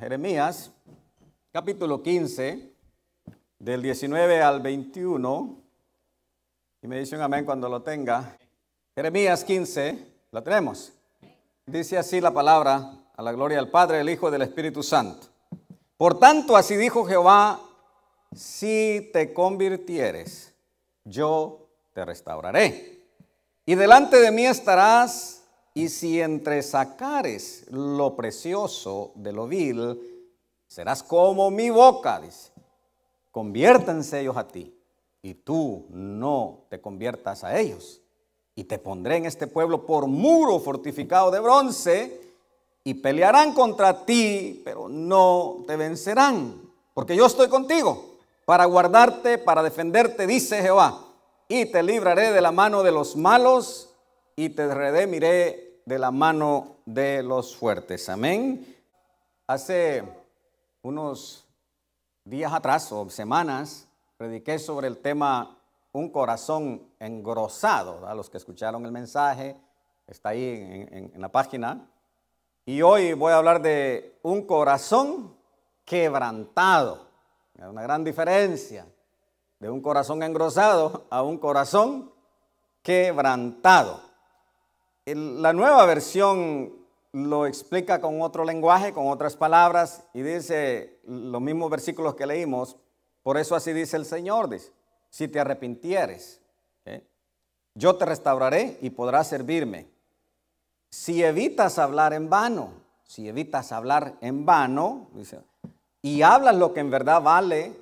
Jeremías, capítulo 15, del 19 al 21. Y me dice un amén cuando lo tenga. Jeremías 15, ¿la tenemos? Dice así la palabra, a la gloria del Padre, el Hijo y del Espíritu Santo. Por tanto, así dijo Jehová, si te convirtieres, yo te restauraré. Y delante de mí estarás y si entre sacares lo precioso de lo vil, serás como mi boca, dice. Conviértanse ellos a ti, y tú no te conviertas a ellos. Y te pondré en este pueblo por muro fortificado de bronce, y pelearán contra ti, pero no te vencerán, porque yo estoy contigo para guardarte, para defenderte, dice Jehová, y te libraré de la mano de los malos y te redimiré de la mano de los fuertes. Amén. Hace unos días atrás o semanas prediqué sobre el tema un corazón engrosado. A los que escucharon el mensaje, está ahí en, la página. Y hoy voy a hablar de un corazón quebrantado. una gran diferencia de un corazón engrosado a un corazón quebrantado. La nueva versión lo explica con otro lenguaje, con otras palabras, y dice los mismos versículos que leímos. Por eso así dice el Señor, dice, si te arrepintieres, ¿eh? yo te restauraré y podrás servirme. Si evitas hablar en vano, si evitas hablar en vano, y hablas lo que en verdad vale,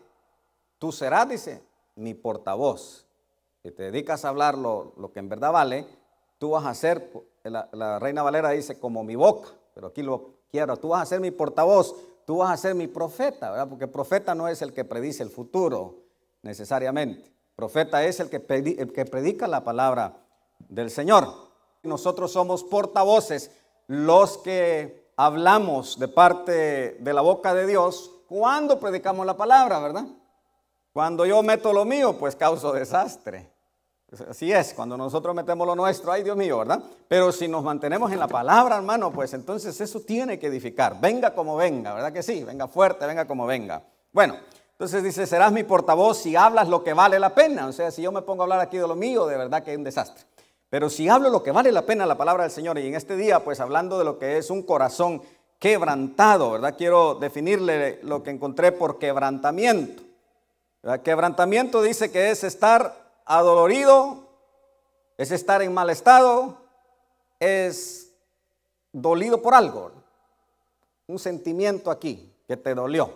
tú serás, dice, mi portavoz. Si te dedicas a hablar lo que en verdad vale, tú vas a ser, la, reina Valera dice, como mi boca, pero aquí lo quiero, tú vas a ser mi portavoz, tú vas a ser mi profeta, ¿verdad? Porque profeta no es el que predice el futuro necesariamente, profeta es el que, que predica la palabra del Señor. Nosotros somos portavoces, los que hablamos de parte de la boca de Dios cuando predicamos la palabra, ¿verdad? Cuando yo meto lo mío, pues causo desastre. Pues así es, cuando nosotros metemos lo nuestro, ay Dios mío, ¿verdad? Pero si nos mantenemos en la palabra, hermano, pues entonces eso tiene que edificar. Venga como venga, ¿verdad que sí? Venga fuerte, venga como venga. Bueno, entonces dice, serás mi portavoz si hablas lo que vale la pena. O sea, si yo me pongo a hablar aquí de lo mío, de verdad que es un desastre. Pero si hablo lo que vale la pena, la palabra del Señor, y en este día, pues hablando de lo que es un corazón quebrantado, ¿verdad? Quiero definirle lo que encontré por quebrantamiento. Quebrantamiento dice que es estar adolorido, es estar en mal estado, es dolido por algo, un sentimiento aquí que te dolió.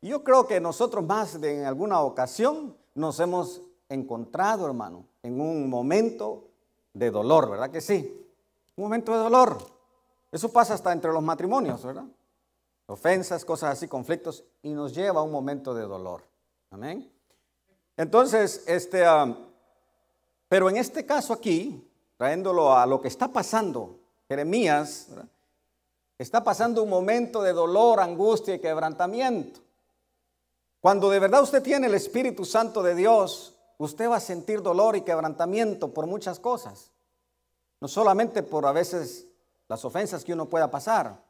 Yo creo que nosotros más de en alguna ocasión nos hemos encontrado, hermano, en un momento de dolor, ¿verdad que sí? Un momento de dolor. Eso pasa hasta entre los matrimonios, ¿verdad? Ofensas, cosas así, conflictos, y nos lleva a un momento de dolor. Amén. Entonces, este, ah, pero en este caso aquí, traéndolo a lo que está pasando, Jeremías está pasando un momento de dolor, angustia y quebrantamiento. Cuando de verdad usted tiene el Espíritu Santo de Dios, usted va a sentir dolor y quebrantamiento por muchas cosas. No solamente por a veces las ofensas que uno pueda pasar,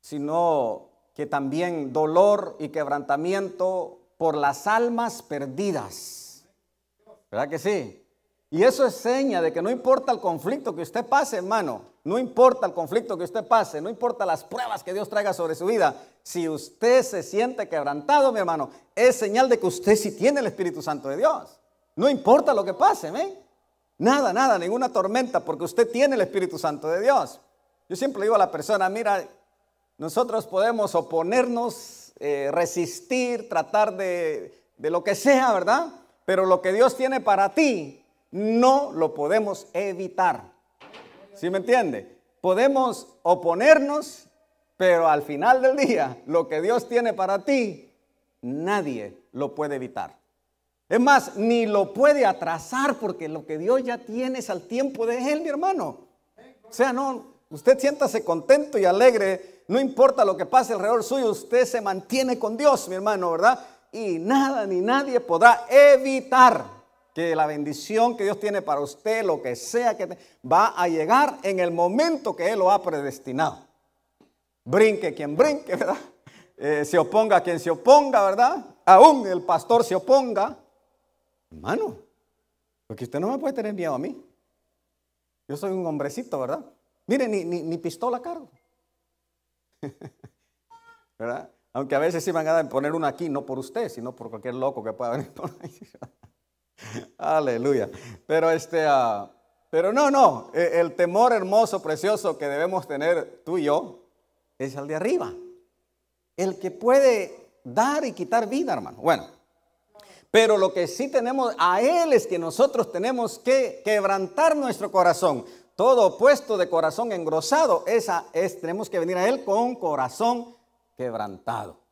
sino que también dolor y quebrantamiento por las almas perdidas. ¿Verdad que sí? Y eso es seña de que no importa el conflicto que usted pase, hermano, no importa el conflicto que usted pase, no importa las pruebas que Dios traiga sobre su vida, si usted se siente quebrantado, mi hermano, es señal de que usted sí tiene el Espíritu Santo de Dios. No importa lo que pase, ¿eh? Nada, nada, ninguna tormenta, porque usted tiene el Espíritu Santo de Dios. Yo siempre digo a la persona, mira, nosotros podemos oponernos, eh, resistir, tratar de, de lo que sea, ¿verdad? Pero lo que Dios tiene para ti, no lo podemos evitar. Si me entiende? Podemos oponernos, pero al final del día, lo que Dios tiene para ti, nadie lo puede evitar. Es más, ni lo puede atrasar porque lo que Dios ya tiene es al tiempo de Él, mi hermano. O sea, no, usted siéntase contento y alegre, no importa lo que pase alrededor suyo, usted se mantiene con Dios, mi hermano, ¿verdad? Y nada ni nadie podrá evitar que la bendición que Dios tiene para usted, lo que sea que va a llegar en el momento que Él lo ha predestinado. Brinque quien brinque, ¿verdad? Eh, se oponga quien se oponga, ¿verdad? Aún el pastor se oponga. Hermano, porque usted no me puede tener miedo a mí. Yo soy un hombrecito, ¿verdad? Mire, ni, ni, pistola cargo. ¿Verdad? Aunque a veces sí van a poner una aquí, no por usted, sino por cualquier loco que pueda venir por ahí. Aleluya. Pero este, ah, pero no, no. E, el, temor hermoso, precioso que debemos tener tú y yo es el de arriba. El que puede dar y quitar vida, hermano. Bueno, pero lo que sí tenemos a Él es que nosotros tenemos que quebrantar nuestro corazón. Todo opuesto de corazón engrosado, esa es, tenemos que venir a Él con corazón quebrantado.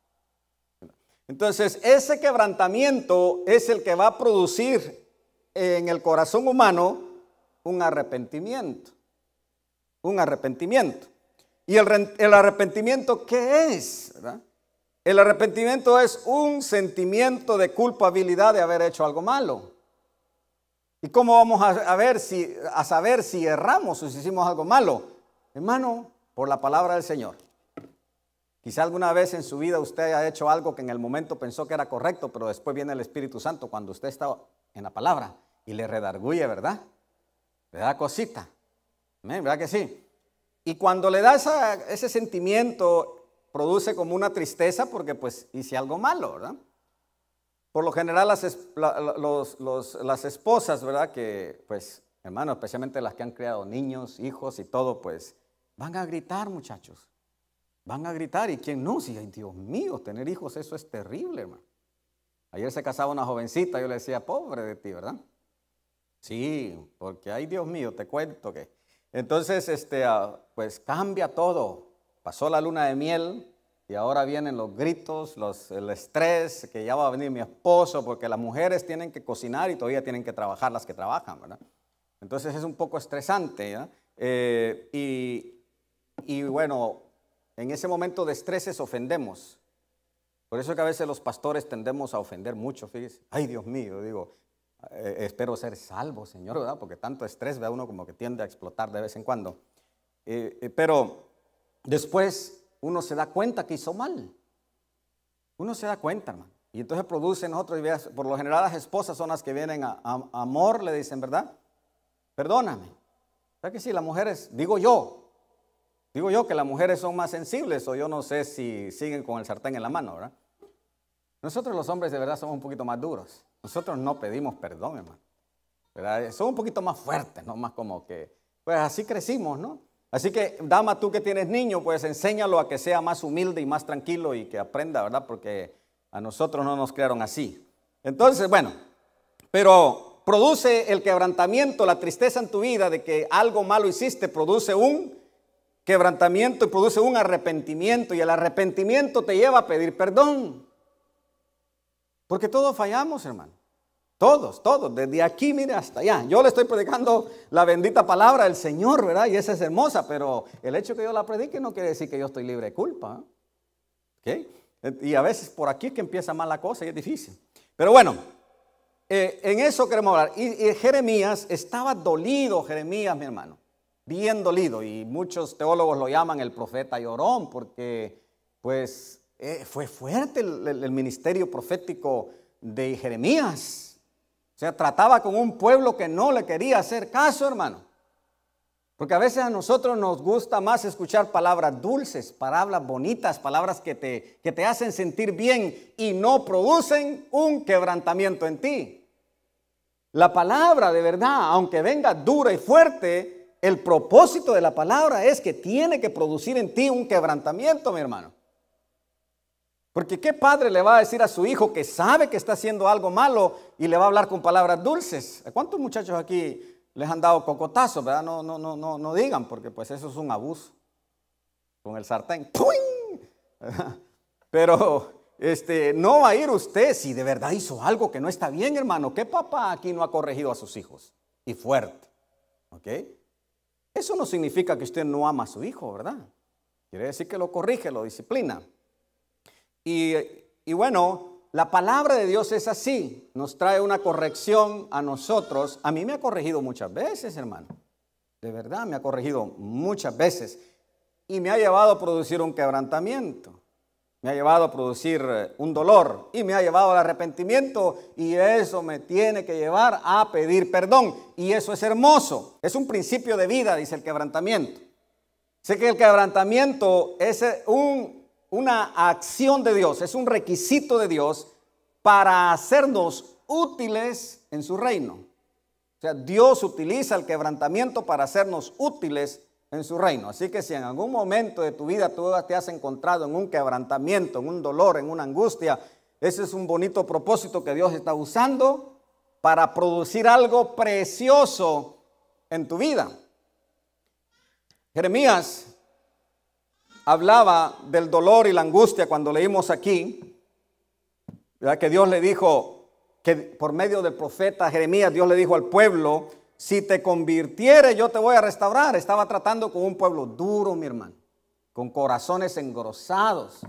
Entonces, ese quebrantamiento es el que va a producir en el corazón humano un arrepentimiento. Un arrepentimiento. ¿Y el, arrepentimiento qué es? ¿verdad? El arrepentimiento es un sentimiento de culpabilidad de haber hecho algo malo. ¿Y cómo vamos a, ver si, a saber si erramos o si hicimos algo malo? Hermano, por la palabra del Señor. Quizá alguna vez en su vida usted ha hecho algo que en el momento pensó que era correcto, pero después viene el Espíritu Santo cuando usted está en la palabra y le redarguye, ¿verdad? Le da cosita. ¿Verdad que sí? Y cuando le da ese sentimiento, produce como una tristeza porque pues hice algo malo, ¿verdad? Por lo general las, las esposas, ¿verdad? Que pues, hermano especialmente las que han criado niños, hijos y todo, pues van a gritar muchachos. Van a gritar y quién no. Si, ay, Dios mío, tener hijos, eso es terrible, hermano. Ayer se casaba una jovencita, yo le decía, pobre de ti, ¿verdad? Sí, porque ay, Dios mío, te cuento que. Entonces, este, ah, pues cambia todo. Pasó la luna de miel y ahora vienen los gritos, los, el estrés, que ya va a venir mi esposo, porque las mujeres tienen que cocinar y todavía tienen que trabajar las que trabajan, ¿verdad? Entonces es un poco estresante, eh, y, y bueno, en ese momento de estreses ofendemos. Por eso que a veces los pastores tendemos a ofender mucho, fíjese. Ay, Dios mío, digo, eh, eh, espero ser salvo, Señor, ¿verdad? Porque tanto estrés, ve Uno como que tiende a explotar de vez en cuando. Eh, pero después uno se da cuenta que hizo mal. Uno se da cuenta, hermano. Y entonces producen otros, ideas. por lo general las esposas son las que vienen a, amor, le dicen, ¿verdad? Perdóname. sea que sí? Las mujeres, digo yo, Digo yo que las mujeres son más sensibles o yo no sé si siguen con el sartén en la mano, ¿verdad? Nosotros los hombres de verdad somos un poquito más duros. Nosotros no pedimos perdón, hermano. ¿verdad? Somos un poquito más fuertes, ¿no? Más como que, pues así crecimos, ¿no? Así que, dama, tú que tienes niño, pues enséñalo a que sea más humilde y más tranquilo y que aprenda, ¿verdad? Porque a nosotros no nos crearon así. Entonces, bueno, pero produce el quebrantamiento, la tristeza en tu vida de que algo malo hiciste, produce un Quebrantamiento y produce un arrepentimiento y el arrepentimiento te lleva a pedir perdón. Porque todos fallamos, hermano. Todos, todos, desde aquí, mire, hasta allá. Yo le estoy predicando la bendita palabra del Señor, ¿verdad? Y esa es hermosa, pero el hecho que yo la predique no quiere decir que yo estoy libre de culpa. ¿eh? Y a veces por aquí es que empieza mal la cosa y es difícil. Pero bueno, eh, en eso queremos hablar. y Jeremías estaba dolido, Jeremías, mi hermano bien dolido y muchos teólogos lo llaman el profeta llorón porque pues eh, fue fuerte el, ministerio profético de Jeremías. O sea, trataba con un pueblo que no le quería hacer caso, hermano. Porque a veces a nosotros nos gusta más escuchar palabras dulces, palabras bonitas, palabras que te, que te hacen sentir bien y no producen un quebrantamiento en ti. La palabra de verdad, aunque venga dura y fuerte, el propósito de la palabra es que tiene que producir en ti un quebrantamiento, mi hermano. Porque qué padre le va a decir a su hijo que sabe que está haciendo algo malo y le va a hablar con palabras dulces. cuántos muchachos aquí les han dado cocotazos, No, no, no, no, no digan, porque pues eso es un abuso. Con el sartén. Pero este, no va a ir usted si de verdad hizo algo que no está bien, hermano. ¿Qué papá aquí no ha corregido a sus hijos? Y fuerte. ¿Ok? Eso no significa que usted no ama a su hijo, ¿verdad? Quiere decir que lo corrige, lo disciplina. Y, y bueno, la palabra de Dios es así, nos trae una corrección a nosotros. A mí me ha corregido muchas veces, hermano. De verdad, me ha corregido muchas veces. Y me ha llevado a producir un quebrantamiento me ha llevado a producir eh, un dolor y me ha llevado al arrepentimiento y eso me tiene que llevar a pedir perdón. Y eso es hermoso. Es un principio de vida, dice el quebrantamiento. Sé que el quebrantamiento es eh, una acción de Dios, es un requisito de Dios para hacernos útiles en su reino. O sea, Dios utiliza el quebrantamiento para hacernos útiles en su reino. Así que si en algún momento de tu vida tú te has encontrado en un quebrantamiento, en un dolor, en una angustia, ese es un bonito propósito que Dios está usando para producir algo precioso en tu vida. Jeremías hablaba del dolor y la angustia cuando leímos aquí, que Dios le dijo, que por medio del profeta Jeremías Dios le dijo al pueblo, si te convirtieres, yo te voy a restaurar. Estaba tratando con un pueblo duro, mi hermano, con corazones engrosados.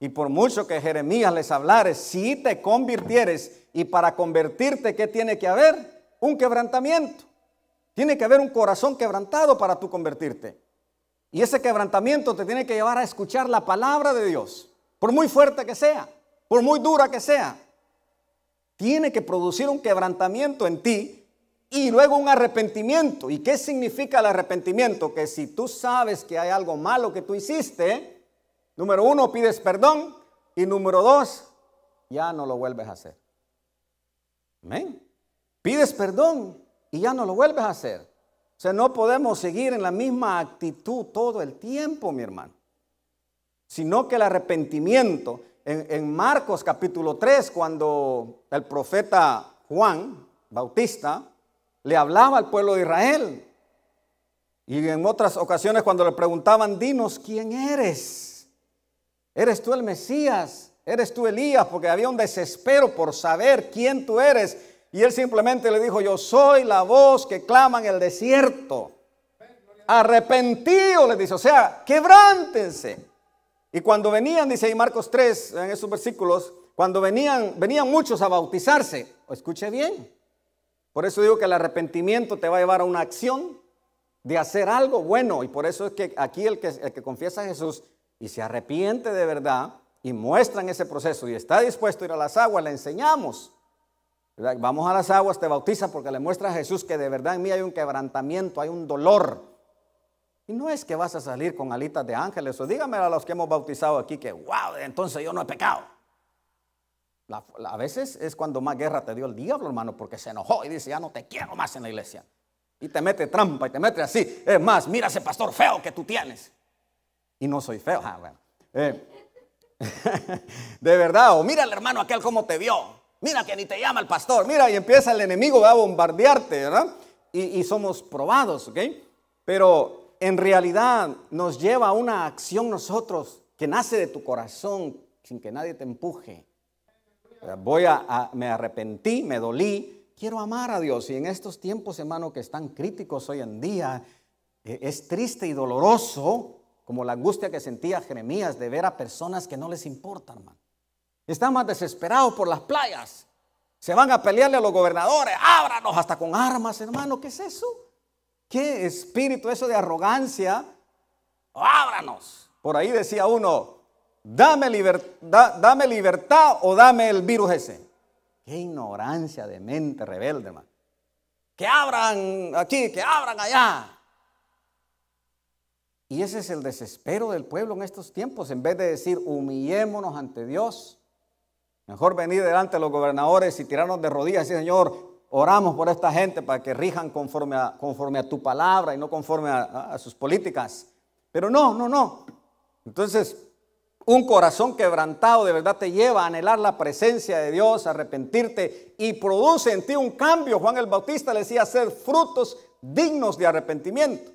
Y por mucho que Jeremías les hablare, si te convirtieres y para convertirte, ¿qué tiene que haber? Un quebrantamiento. Tiene que haber un corazón quebrantado para tú convertirte. Y ese quebrantamiento te tiene que llevar a escuchar la palabra de Dios, por muy fuerte que sea, por muy dura que sea. Tiene que producir un quebrantamiento en ti y luego un arrepentimiento. ¿Y qué significa el arrepentimiento? Que si tú sabes que hay algo malo que tú hiciste, número uno, pides perdón y número dos, ya no lo vuelves a hacer. Amén. Pides perdón y ya no lo vuelves a hacer. O sea, no podemos seguir en la misma actitud todo el tiempo, mi hermano. Sino que el arrepentimiento, en, Marcos capítulo 3, cuando el profeta Juan Bautista, le hablaba al pueblo de Israel. Y en otras ocasiones cuando le preguntaban, dinos, ¿quién eres? ¿Eres tú el Mesías? ¿Eres tú Elías? Porque había un desespero por saber quién tú eres. Y él simplemente le dijo, yo soy la voz que clama en el desierto. arrepentido le dice, o sea, quebrántense. Y cuando venían, dice ahí Marcos 3, en esos versículos, cuando venían, venían muchos a bautizarse. Escuche bien, por eso digo que el arrepentimiento te va a llevar a una acción de hacer algo bueno. Y por eso es que aquí el que, confiesa a Jesús y se arrepiente de verdad y muestra en ese proceso y está dispuesto a ir a las aguas, le enseñamos. Vamos a las aguas, te bautiza porque le muestra a Jesús que de verdad en mí hay un quebrantamiento, hay un dolor. Y no es que vas a salir con alitas de ángeles. O dígame a los que hemos bautizado aquí que, wow, entonces yo no he pecado a veces es cuando más guerra te dio el diablo, hermano, porque se enojó y dice, ya no te quiero más en la iglesia. Y te mete trampa y te mete así. Es más, mira ese pastor feo que tú tienes. Y no soy feo. Ah, eh, de verdad, o mira al hermano aquel cómo te vio. Mira que ni te llama el pastor. Mira, y empieza el enemigo a bombardearte, ¿verdad? Y, y somos probados, ¿ok? Pero en realidad nos lleva a una acción nosotros que nace de tu corazón sin que nadie te empuje. Eh, voy a, me arrepentí, me dolí, quiero amar a Dios. Y en estos tiempos, hermano, que están críticos hoy en día, eh, es triste y doloroso, como la angustia que sentía Jeremías de ver a personas que no les importan, hermano. Están más desesperados por las playas. Se van a pelearle a los gobernadores, ábranos hasta con armas, hermano. ¿Qué es eso? ¿Qué espíritu eso de arrogancia? Ábranos. Por ahí decía uno, dame, libertad o dame el virus ese. Qué ignorancia de mente rebelde, hermano. Que abran aquí, que abran allá. Y ese es el desespero del pueblo en estos tiempos. En vez de decir, humillémonos ante Dios, mejor venir delante de los gobernadores y tirarnos de rodillas y decir, Señor, oramos por esta gente para que rijan conforme a, tu palabra y no conforme a sus políticas. Pero no, no, no. Entonces, un corazón quebrantado de verdad te lleva a anhelar la presencia de Dios, arrepentirte y produce en ti un cambio. Juan el Bautista le decía hacer frutos dignos de arrepentimiento.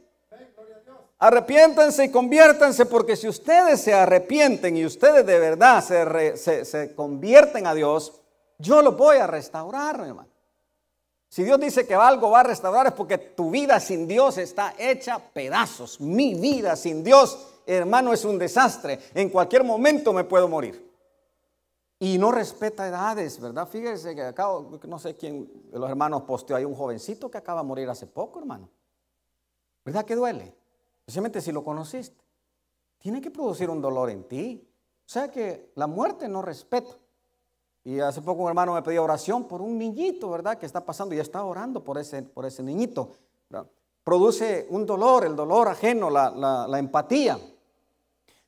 Arrepiéntanse y conviértanse porque si ustedes se arrepienten y ustedes de verdad se, convierten a Dios, yo lo voy a restaurar, hermano. Si Dios dice que algo va a restaurar es porque tu vida sin Dios está hecha pedazos. Mi vida sin Dios hermano, es un desastre. En cualquier momento me puedo morir. Y no respeta edades, ¿verdad? Fíjese que acabo, no sé quién los hermanos posteó, hay un jovencito que acaba de morir hace poco, hermano. ¿Verdad que duele? Especialmente si lo conociste. Tiene que producir un dolor en ti. O sea que la muerte no respeta. Y hace poco un hermano me pedía oración por un niñito, ¿verdad? Que está pasando y está orando por ese, por ese niñito. Produce un dolor, el dolor ajeno, la empatía.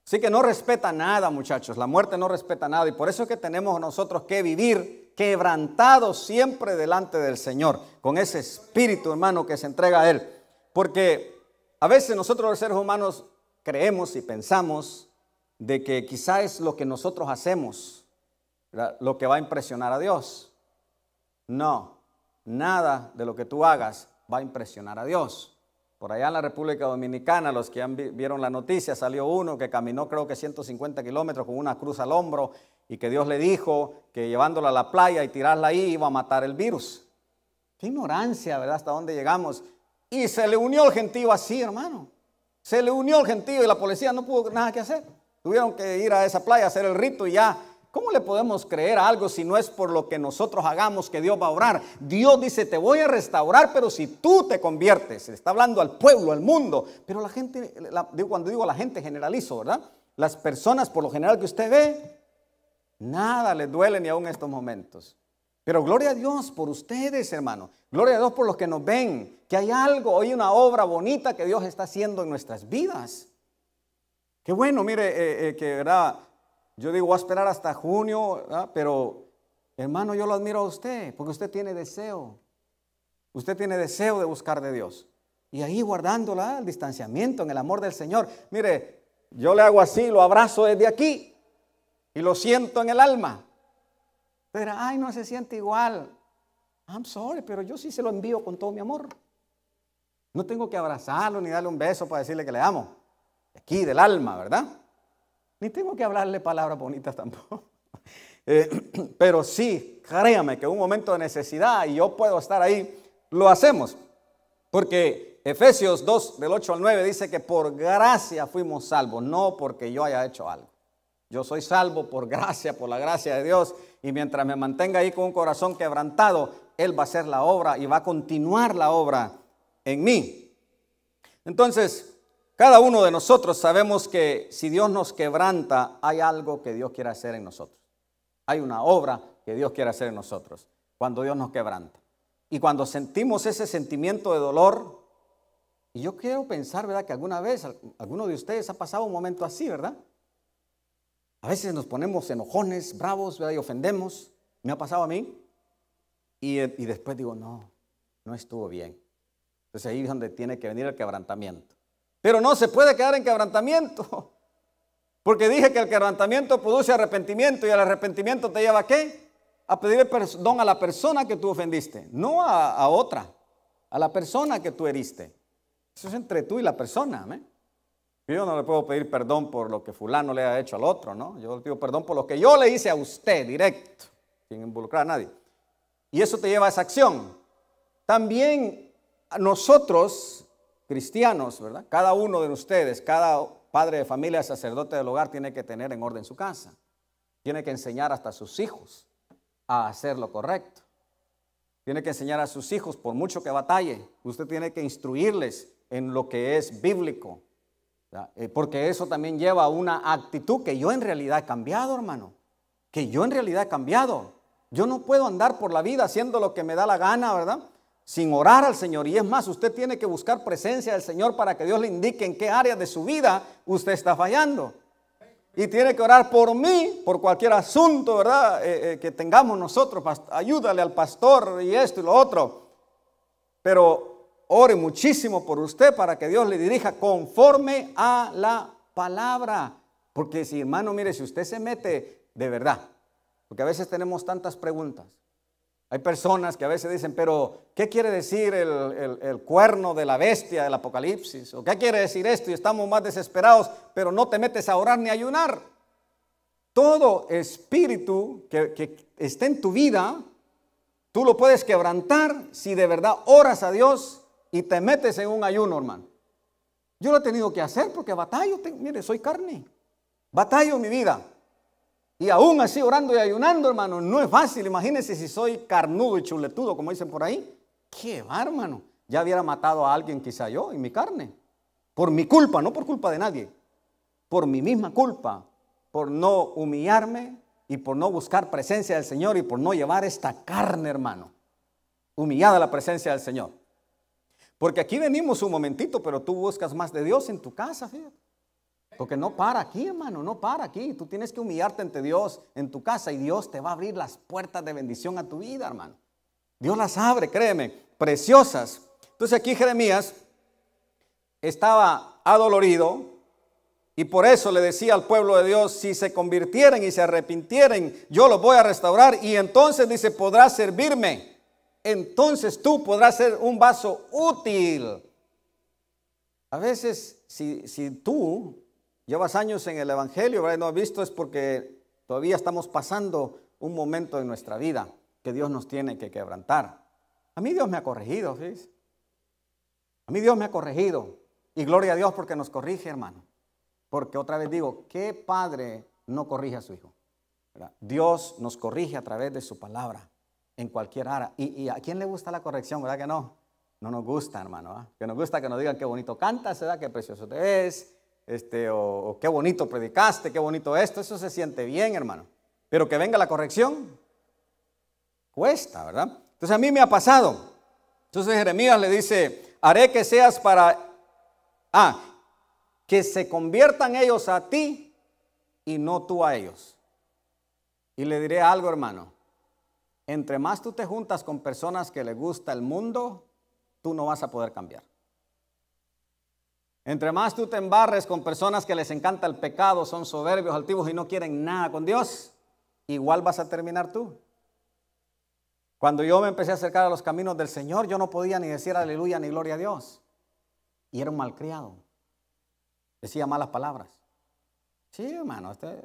Así que no respeta nada, muchachos. La muerte no respeta nada. Y por eso es que tenemos nosotros que vivir quebrantados siempre delante del Señor, con ese espíritu, hermano, que se entrega a Él. Porque a veces nosotros los seres humanos creemos y pensamos de que quizá es lo que nosotros hacemos lo que va a impresionar a Dios. No, nada de lo que tú hagas va a impresionar a Dios. Por allá en la República Dominicana, los que han vieron la noticia, salió uno que caminó creo que 150 kilómetros con una cruz al hombro y que Dios le dijo que llevándola a la playa y tirarla ahí iba a matar el virus. Qué ignorancia, ¿verdad? Hasta dónde llegamos. Y se le unió el gentío así, hermano. Se le unió el gentío y la policía no pudo nada que hacer. Tuvieron que ir a esa playa a hacer el rito y ya ¿Cómo le podemos creer a algo si no es por lo que nosotros hagamos que Dios va a orar? Dios dice, te voy a restaurar, pero si tú te conviertes, está hablando al pueblo, al mundo, pero la gente, la, digo, cuando digo la gente generalizo, ¿verdad? Las personas, por lo general que usted ve, nada les duele ni aún en estos momentos. Pero gloria a Dios por ustedes, hermano. Gloria a Dios por los que nos ven, que hay algo, hay una obra bonita que Dios está haciendo en nuestras vidas. Qué bueno, mire, eh, eh, que verdad, yo digo, voy a esperar hasta junio, pero hermano, yo lo admiro a usted, porque usted tiene deseo. Usted tiene deseo de buscar de Dios. Y ahí guardándola, el distanciamiento, en el amor del Señor. Mire, yo le hago así, lo abrazo desde aquí y lo siento en el alma. Pero, ay, no se siente igual. I'm sorry, pero yo sí se lo envío con todo mi amor. No tengo que abrazarlo ni darle un beso para decirle que le amo. Aquí, del alma, ¿verdad? Ni tengo que hablarle palabras bonitas tampoco. Eh, pero sí, créame que en un momento de necesidad y yo puedo estar ahí, lo hacemos. Porque Efesios 2, del 8 al 9, dice que por gracia fuimos salvos, no porque yo haya hecho algo. Yo soy salvo por gracia, por la gracia de Dios. Y mientras me mantenga ahí con un corazón quebrantado, Él va a hacer la obra y va a continuar la obra en mí. Entonces, cada uno de nosotros sabemos que si Dios nos quebranta, hay algo que Dios quiere hacer en nosotros. Hay una obra que Dios quiere hacer en nosotros cuando Dios nos quebranta. Y cuando sentimos ese sentimiento de dolor, y yo quiero pensar, ¿verdad? Que alguna vez alguno de ustedes ha pasado un momento así, ¿verdad? A veces nos ponemos enojones, bravos, ¿verdad? Y ofendemos. Me ha pasado a mí. Y, y después digo, no, no estuvo bien. Entonces ahí es donde tiene que venir el quebrantamiento. Pero no se puede quedar en quebrantamiento. Porque dije que el quebrantamiento produce arrepentimiento y el arrepentimiento te lleva a qué? A pedir perdón a la persona que tú ofendiste, no a, otra, a la persona que tú heriste. Eso es entre tú y la persona. Yo no le puedo pedir perdón por lo que fulano le ha hecho al otro, ¿no? Yo le pido perdón por lo que yo le hice a usted directo, sin involucrar a nadie. Y eso te lleva a esa acción. También nosotros cristianos, ¿verdad? Cada uno de ustedes, cada padre de familia, sacerdote del hogar, tiene que tener en orden su casa. Tiene que enseñar hasta sus hijos a hacer lo correcto. Tiene que enseñar a sus hijos, por mucho que batalle, usted tiene que instruirles en lo que es bíblico. Eh, porque eso también lleva a una actitud que yo en realidad he cambiado, hermano. Que yo en realidad he cambiado. Yo no puedo andar por la vida haciendo lo que me da la gana, ¿verdad? sin orar al Señor. Y es más, usted tiene que buscar presencia del Señor para que Dios le indique en qué área de su vida usted está fallando. Y tiene que orar por mí, por cualquier asunto, ¿verdad? Eh, eh, que tengamos nosotros. Ayúdale al pastor y esto y lo otro. Pero ore muchísimo por usted para que Dios le dirija conforme a la palabra. Porque si hermano, mire, si usted se mete de verdad, porque a veces tenemos tantas preguntas. Hay personas que a veces dicen, pero ¿qué quiere decir el, cuerno de la bestia del Apocalipsis? ¿O qué quiere decir esto? Y estamos más desesperados, pero no te metes a orar ni a ayunar. Todo espíritu que, esté en tu vida, tú lo puedes quebrantar si de verdad oras a Dios y te metes en un ayuno, hermano. Yo lo he tenido que hacer porque batallo, mire, soy carne. Batallo mi vida. Y aún así orando y ayunando, hermano, no es fácil. Imagínense si soy carnudo y chuletudo, como dicen por ahí. Qué va, hermano. Ya hubiera matado a alguien quizá yo en mi carne. Por mi culpa, no por culpa de nadie. Por mi misma culpa. Por no humillarme y por no buscar presencia del Señor y por no llevar esta carne, hermano. Humillada la presencia del Señor. Porque aquí venimos un momentito, pero tú buscas más de Dios en tu casa, fíjate. Porque no para aquí, hermano, no para aquí. Tú tienes que humillarte ante Dios en tu casa y Dios te va a abrir las puertas de bendición a tu vida, hermano. Dios las abre, créeme, preciosas. Entonces aquí Jeremías estaba adolorido y por eso le decía al pueblo de Dios, si se convirtieren y se arrepintieren, yo los voy a restaurar y entonces dice, podrás servirme. Entonces tú podrás ser un vaso útil. A veces, si, si tú Llevas años en el Evangelio, ¿verdad? Y no has visto es porque todavía estamos pasando un momento en nuestra vida que Dios nos tiene que quebrantar. A mí Dios me ha corregido, ¿sí? A mí Dios me ha corregido. Y gloria a Dios porque nos corrige, hermano. Porque otra vez digo, ¿qué padre no corrige a su hijo? Dios nos corrige a través de su palabra en cualquier área. ¿Y, a quién le gusta la corrección, verdad que no? No nos gusta, hermano. ¿ah? Que nos gusta que nos digan qué bonito cantas, ¿verdad? Qué precioso te ves, este, o, qué bonito predicaste, qué bonito esto, eso se siente bien, hermano. Pero que venga la corrección, cuesta, ¿verdad? Entonces a mí me ha pasado. Entonces Jeremías le dice, haré que seas para, ah, que se conviertan ellos a ti y no tú a ellos. Y le diré algo, hermano. Entre más tú te juntas con personas que le gusta el mundo, tú no vas a poder cambiar. Entre más tú te embarres con personas que les encanta el pecado, son soberbios, altivos y no quieren nada con Dios, igual vas a terminar tú. Cuando yo me empecé a acercar a los caminos del Señor, yo no podía ni decir aleluya ni gloria a Dios. Y era un malcriado. Decía malas palabras. Sí, hermano, este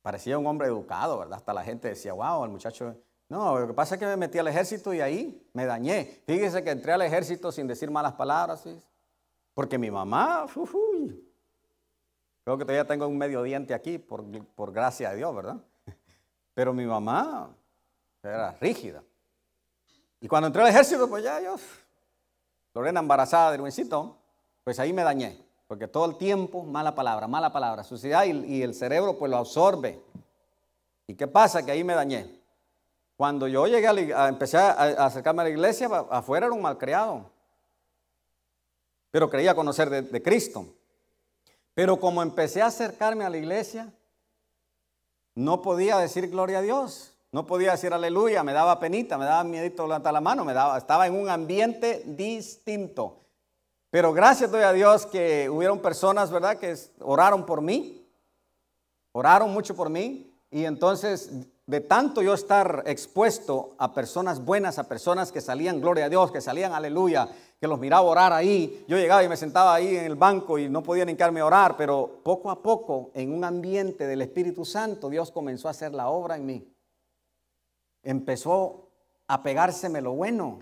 parecía un hombre educado, ¿verdad? Hasta la gente decía, wow, el muchacho... No, lo que pasa es que me metí al ejército y ahí me dañé. Fíjese que entré al ejército sin decir malas palabras. ¿sí? Porque mi mamá, creo que todavía tengo un medio diente aquí, por, gracia de Dios, ¿verdad? Pero mi mamá era rígida. Y cuando entré al ejército, pues ya yo, Lorena embarazada de Luisito, pues ahí me dañé. Porque todo el tiempo, mala palabra, mala palabra, suciedad y, el cerebro pues lo absorbe. ¿Y qué pasa? Que ahí me dañé. Cuando yo llegué a, empecé a, acercarme a la iglesia, afuera era un malcriado pero creía conocer de, Cristo. Pero como empecé a acercarme a la iglesia, no podía decir gloria a Dios, no podía decir aleluya, me daba penita, me daba miedo levantar la mano, me daba, estaba en un ambiente distinto. Pero gracias doy a Dios que hubieron personas, ¿verdad?, que oraron por mí, oraron mucho por mí, y entonces de tanto yo estar expuesto a personas buenas, a personas que salían gloria a Dios, que salían aleluya, que los miraba orar ahí. Yo llegaba y me sentaba ahí en el banco y no podía ni a orar, pero poco a poco, en un ambiente del Espíritu Santo, Dios comenzó a hacer la obra en mí. Empezó a pegárseme lo bueno.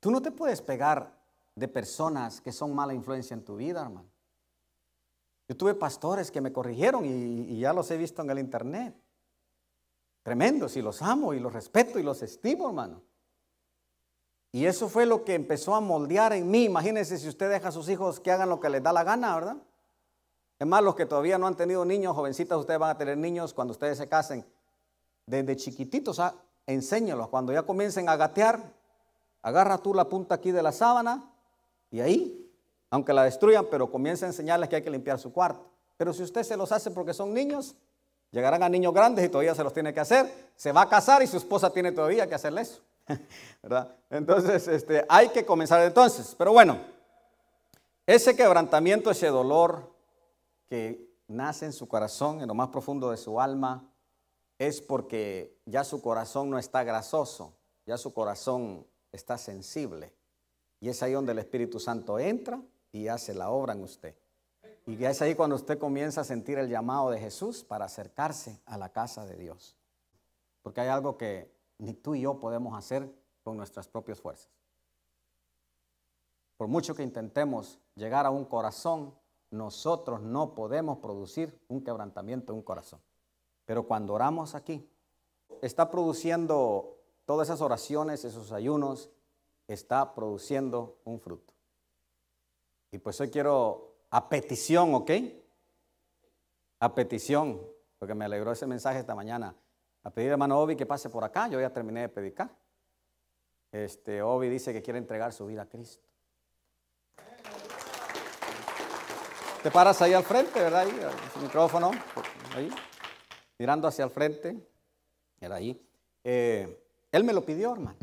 Tú no te puedes pegar de personas que son mala influencia en tu vida, hermano. Yo tuve pastores que me corrigieron y, ya los he visto en el internet. Tremendo, y los amo y los respeto y los estimo, hermano. Y eso fue lo que empezó a moldear en mí. Imagínense si usted deja a sus hijos que hagan lo que les da la gana, ¿verdad? Es más, los que todavía no han tenido niños, jovencitas, ustedes van a tener niños cuando ustedes se casen. Desde chiquititos, a, ah, enséñalos. Cuando ya comiencen a gatear, agarra tú la punta aquí de la sábana y ahí, aunque la destruyan, pero comienza a enseñarles que hay que limpiar su cuarto. Pero si usted se los hace porque son niños, llegarán a niños grandes y todavía se los tiene que hacer. Se va a casar y su esposa tiene todavía que hacerle eso. Entonces, este, hay que comenzar entonces. Pero bueno, ese quebrantamiento, ese dolor que nace en su corazón, en lo más profundo de su alma, es porque ya su corazón no está grasoso, ya su corazón está sensible. Y es ahí donde el Espíritu Santo entra y hace la obra en usted. Y es ahí cuando usted comienza a sentir el llamado de Jesús para acercarse a la casa de Dios. Porque hay algo que ni tú y yo podemos hacer con nuestras propias fuerzas. Por mucho que intentemos llegar a un corazón, nosotros no podemos producir un quebrantamiento en un corazón. Pero cuando oramos aquí, está produciendo todas esas oraciones, esos ayunos, está produciendo un fruto. Y pues hoy quiero, a petición, ¿ok? A petición, porque me alegró ese mensaje esta mañana a pedir a hermano Obi que pase por acá, yo ya terminé de predicar. Este, Obi dice que quiere entregar su vida a Cristo. Te paras ahí al frente, ¿verdad? Ahí, su micrófono, mirando hacia el frente, era ahí. Eh, él me lo pidió, hermano.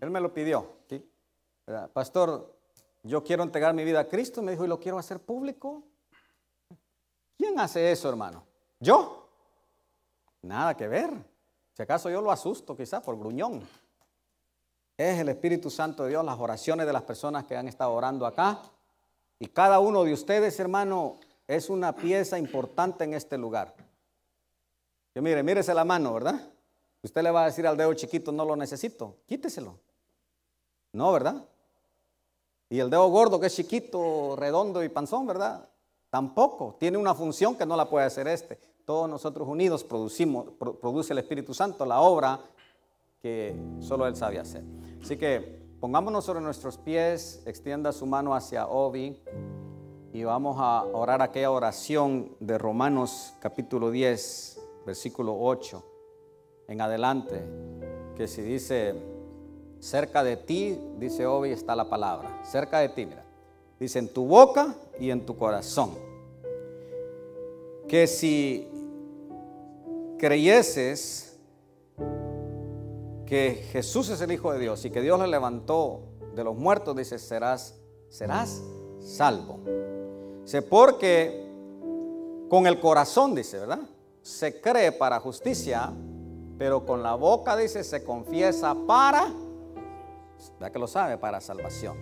Él me lo pidió. Pastor, yo quiero entregar mi vida a Cristo. Me dijo, y lo quiero hacer público. ¿Quién hace eso, hermano? ¿Yo? Nada que ver. Si acaso yo lo asusto quizás por gruñón. Es el Espíritu Santo de Dios, las oraciones de las personas que han estado orando acá. Y cada uno de ustedes, hermano, es una pieza importante en este lugar. Yo mire, mírese la mano, ¿verdad? Usted le va a decir al dedo chiquito, no lo necesito, quíteselo. No, ¿verdad? Y el dedo gordo, que es chiquito, redondo y panzón, ¿verdad? Tampoco. Tiene una función que no la puede hacer este todos nosotros unidos producimos, produce el Espíritu Santo la obra que solo Él sabe hacer. Así que pongámonos sobre nuestros pies, extienda su mano hacia Obi y vamos a orar aquella oración de Romanos capítulo 10, versículo 8 en adelante, que si dice, cerca de ti, dice Obi, está la palabra, cerca de ti, mira, dice en tu boca y en tu corazón, que si creyeses que Jesús es el Hijo de Dios y que Dios le levantó de los muertos, dice, serás, serás salvo. Dice, porque con el corazón, dice, ¿verdad? Se cree para justicia, pero con la boca, dice, se confiesa para, ya que lo sabe, para salvación.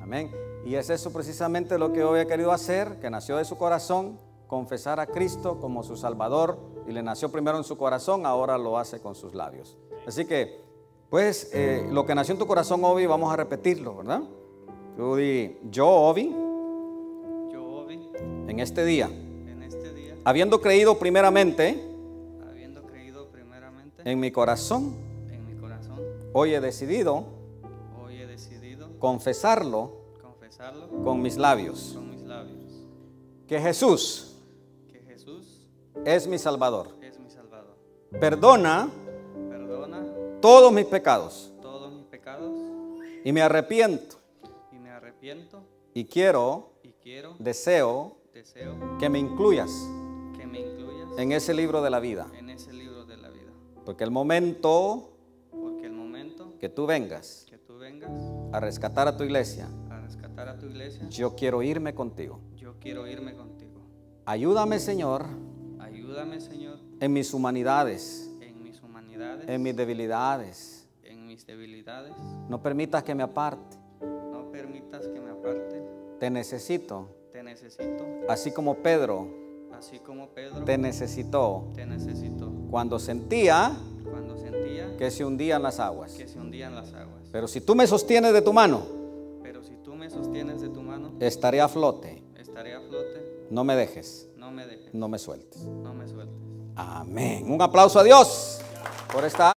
Amén. Y es eso precisamente lo que hoy había querido hacer, que nació de su corazón, confesar a Cristo como su Salvador y le nació primero en su corazón, ahora lo hace con sus labios. Así que, pues, eh, lo que nació en tu corazón, Obi, vamos a repetirlo, ¿verdad? di, yo, Obi, yo, en este día, en este día, habiendo creído primeramente, habiendo creído primeramente, en mi corazón, en mi corazón, hoy he decidido, hoy he decidido, confesarlo, confesarlo, con mis labios, con mis labios, que Jesús, es mi Salvador. Perdona, todos mis pecados. Y me arrepiento. Y quiero, deseo, que me incluyas. en ese libro de la vida. Porque el momento el momento que tú vengas, a rescatar a tu iglesia, a rescatar a tu iglesia, yo quiero irme contigo. Yo quiero irme contigo. Ayúdame, Señor, Ayúdame, Señor. En mis humanidades. En mis humanidades. En mis debilidades. En mis debilidades. No permitas que me aparte. No permitas que me aparte. Te necesito. Te necesito. Así como Pedro. Así como Pedro. Te necesitó. Te necesito. Cuando sentía. Cuando sentía. Que se hundían las aguas. Que se hundían las aguas. Pero si tú me sostienes de tu mano. Pero si tú me sostienes de tu mano. Estaré a flote. Estaré a flote. No me dejes. No me dejes. No me sueltes. No me Amén. Un aplauso a Dios por esta.